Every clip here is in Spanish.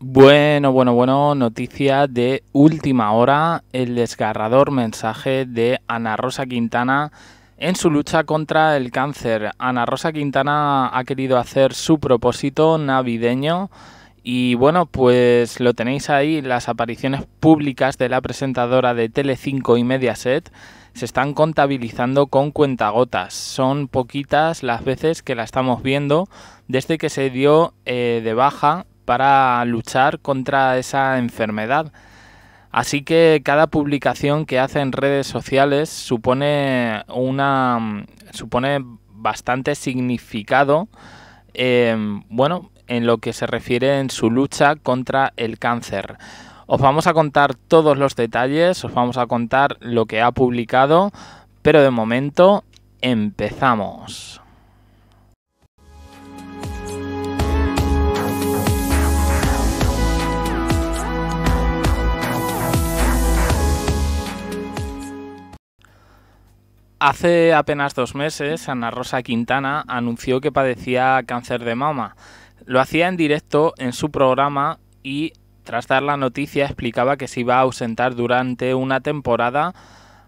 Bueno, bueno, bueno, noticia de última hora, el desgarrador mensaje de Ana Rosa Quintana en su lucha contra el cáncer. Ana Rosa Quintana ha querido hacer su propósito navideño y bueno, pues lo tenéis ahí, las apariciones públicas de la presentadora de Telecinco y Mediaset se están contabilizando con cuentagotas. Son poquitas las veces que la estamos viendo desde que se dio eh, de baja para luchar contra esa enfermedad. Así que cada publicación que hace en redes sociales supone una supone bastante significado em, bueno en lo que se refiere en su lucha contra el cáncer. Os vamos a contar todos los detalles, os vamos a contar lo que ha publicado, pero de momento empezamos. Hace apenas dos meses, Ana Rosa Quintana anunció que padecía cáncer de mama. Lo hacía en directo en su programa y, tras dar la noticia, explicaba que se iba a ausentar durante una temporada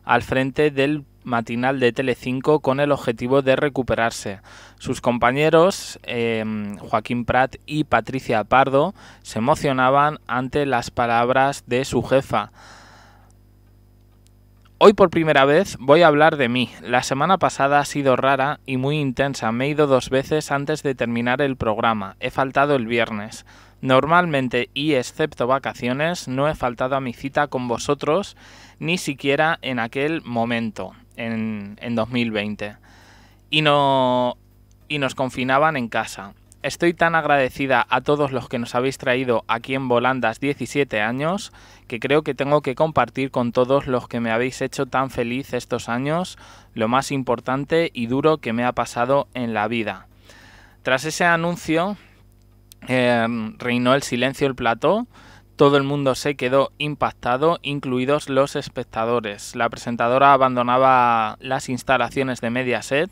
al frente del matinal de Telecinco con el objetivo de recuperarse. Sus compañeros, em, Joaquín Prat y Patricia Pardo, se emocionaban ante las palabras de su jefa. Hoy por primera vez voy a hablar de mí. La semana pasada ha sido rara y muy intensa. Me he ido dos veces antes de terminar el programa. He faltado el viernes. Normalmente y excepto vacaciones no he faltado a mi cita con vosotros ni siquiera en aquel momento, en, 2020. Y, no, y nos confinaban en casa. Estoy tan agradecida a todos los que nos habéis traído aquí en Volandas 17 años que creo que tengo que compartir con todos los que me habéis hecho tan feliz estos años lo más importante y duro que me ha pasado en la vida. Tras ese anuncio em, reinó el silencio el plató, todo el mundo se quedó impactado, incluidos los espectadores. La presentadora abandonaba las instalaciones de Mediaset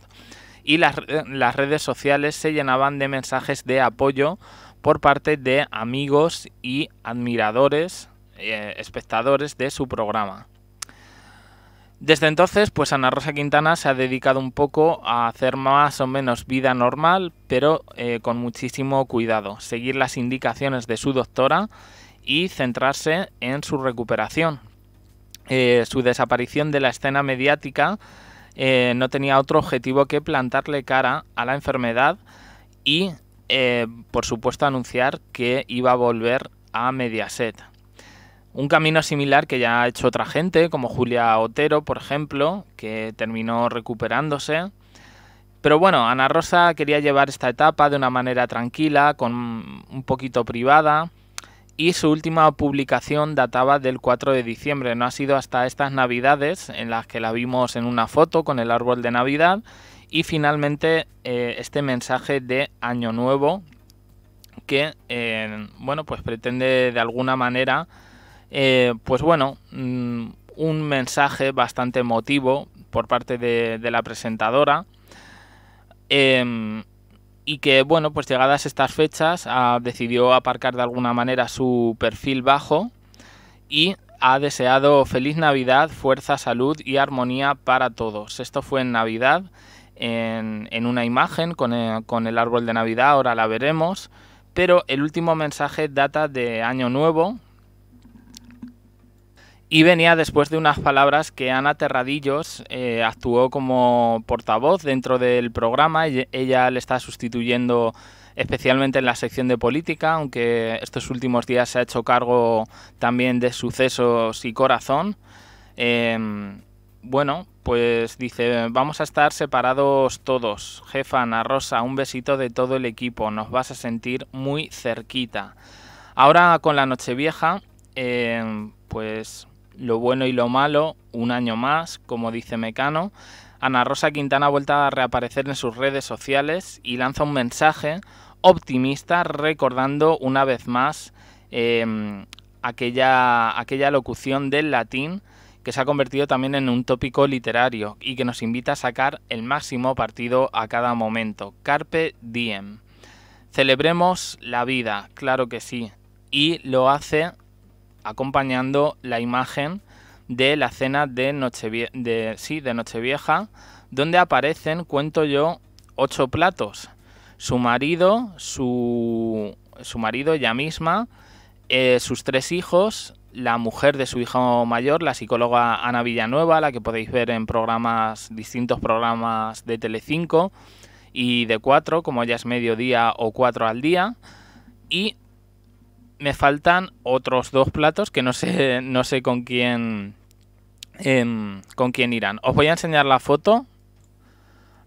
y las, redes sociales se llenaban de mensajes de apoyo por parte de amigos y admiradores, eh, espectadores de su programa. Desde entonces, pues Ana Rosa Quintana se ha dedicado un poco a hacer más o menos vida normal, pero eh, con muchísimo cuidado, seguir las indicaciones de su doctora y centrarse en su recuperación. Eh, su desaparición de la escena mediática eh, no tenía otro objetivo que plantarle cara a la enfermedad y, eh, por supuesto, anunciar que iba a volver a Mediaset. Un camino similar que ya ha hecho otra gente, como Julia Otero, por ejemplo, que terminó recuperándose. Pero bueno, Ana Rosa quería llevar esta etapa de una manera tranquila, con un poquito privada, y su última publicación databa del 4 de diciembre. No ha sido hasta estas navidades en las que la vimos en una foto con el árbol de Navidad y finalmente eh, este mensaje de Año Nuevo que, eh, bueno, pues pretende de alguna manera, eh, pues bueno, mm, un mensaje bastante emotivo por parte de, de la presentadora em, y que, bueno, pues llegadas estas fechas ha ah, decidió aparcar de alguna manera su perfil bajo y ha deseado feliz Navidad, fuerza, salud y armonía para todos. Esto fue en Navidad, en, una imagen con con el árbol de Navidad, ahora la veremos, pero el último mensaje data de Año Nuevo, y venía después de unas palabras que Ana Terradillos eh, actuó como portavoz dentro del programa. Ella le está sustituyendo especialmente en la sección de política, aunque estos últimos días se ha hecho cargo también de sucesos y corazón. Em, bueno, pues dice, vamos a estar separados todos. Jefa Ana Rosa, un besito de todo el equipo, nos vas a sentir muy cerquita. Ahora con la Nochevieja, em, pues lo bueno y lo malo, un año más, como dice Mecano. Ana Rosa Quintana ha vuelto a reaparecer en sus redes sociales y lanza un mensaje optimista recordando una vez más em, aquella, aquella locución del latín que se ha convertido también en un tópico literario y que nos invita a sacar el máximo partido a cada momento. Carpe diem. Celebremos la vida, claro que sí. Y lo hace acompañando la imagen de la cena de, de, sí, de Nochevieja, donde aparecen, cuento yo, ocho platos. Su marido, su, su marido, ella misma, eh, sus tres hijos, la mujer de su hijo mayor, la psicóloga Ana Villanueva, la que podéis ver en programas, distintos programas de Telecinco y de 4, como ya es mediodía o 4 al día, y me faltan otros dos platos que no sé, no sé con quién em, con quién irán. Os voy a enseñar la foto.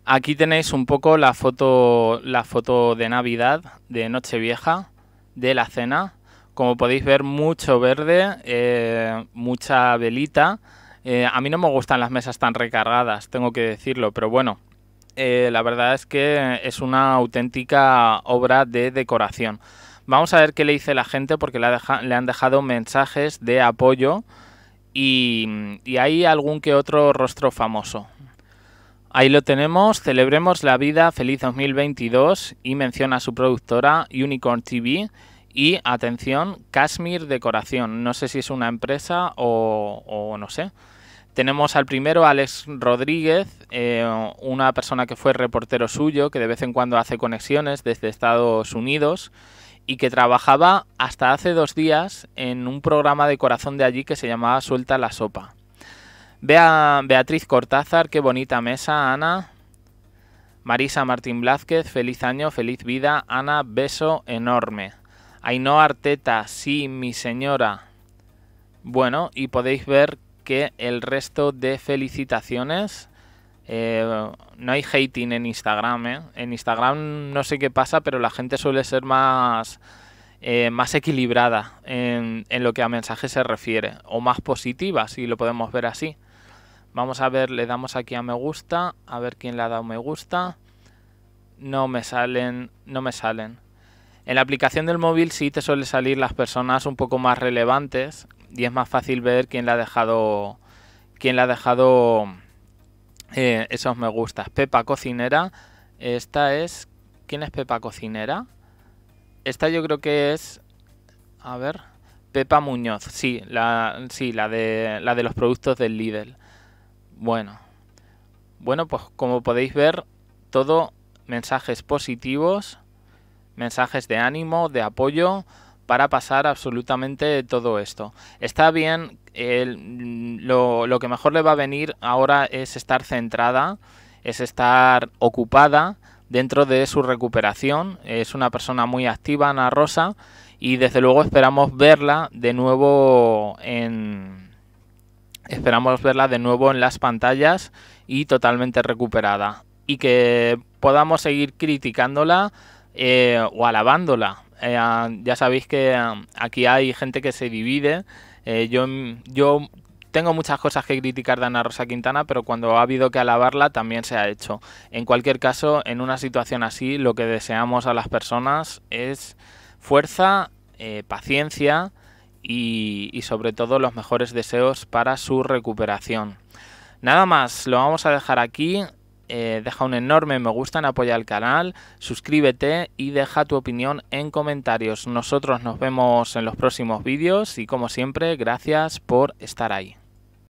Aquí tenéis un poco la foto, la foto de Navidad, de Nochevieja, de la cena. Como podéis ver, mucho verde, eh, mucha velita. Eh, a mí no me gustan las mesas tan recargadas, tengo que decirlo, pero bueno, eh, la verdad es que es una auténtica obra de decoración. Vamos a ver qué le dice la gente porque le, han dejado mensajes de apoyo y, hay algún que otro rostro famoso. Ahí lo tenemos, celebremos la vida, feliz 2022 y menciona a su productora Unicorn TV y atención, Kashmir Decoración, no sé si es una empresa o, no sé. Tenemos al primero Alex Rodríguez, eh, una persona que fue reportero suyo, que de vez en cuando hace conexiones desde Estados Unidos y que trabajaba hasta hace dos días en un programa de corazón de allí que se llamaba Suelta la Sopa. vea Beatriz Cortázar, qué bonita mesa, Ana. Marisa Martín Blázquez, feliz año, feliz vida, Ana, beso enorme. Ainhoa Arteta, sí, mi señora. Bueno, y podéis ver que el resto de felicitaciones eh, no hay hating en Instagram, ¿eh? En Instagram no sé qué pasa, pero la gente suele ser más, eh, más equilibrada en, lo que a mensajes se refiere, o más positiva, si lo podemos ver así. Vamos a ver, le damos aquí a me gusta, a ver quién le ha dado me gusta. No me salen, no me salen. En la aplicación del móvil sí te suelen salir las personas un poco más relevantes y es más fácil ver quién le ha dejado, quién le ha dejado eh, esos me gusta, Pepa Cocinera. Esta es. ¿Quién es Pepa Cocinera? Esta yo creo que es. A ver. Pepa Muñoz. Sí, la, sí, la, de, la de los productos del Lidl. Bueno. Bueno, pues como podéis ver, todo mensajes positivos, mensajes de ánimo, de apoyo, para pasar absolutamente todo esto. Está bien Mm, lo, que mejor le va a venir ahora es estar centrada, es estar ocupada dentro de su recuperación. Es una persona muy activa, Ana Rosa, y desde luego esperamos verla de nuevo en esperamos verla de nuevo en las pantallas y totalmente recuperada y que podamos seguir criticándola eh, o alabándola eh, ah, ya sabéis que ah, aquí hay gente que se divide. Eh, yo, yo tengo muchas cosas que criticar de Ana Rosa Quintana, pero cuando ha habido que alabarla también se ha hecho. En cualquier caso, en una situación así, lo que deseamos a las personas es fuerza, eh, paciencia y sobre todo los mejores deseos para su recuperación. Nada más, lo vamos a dejar aquí. Eh, deja un enorme me en apoyar al canal, suscríbete y deja tu opinión en comentarios. Nosotros nos vemos en los próximos vídeos y como siempre, gracias por estar ahí.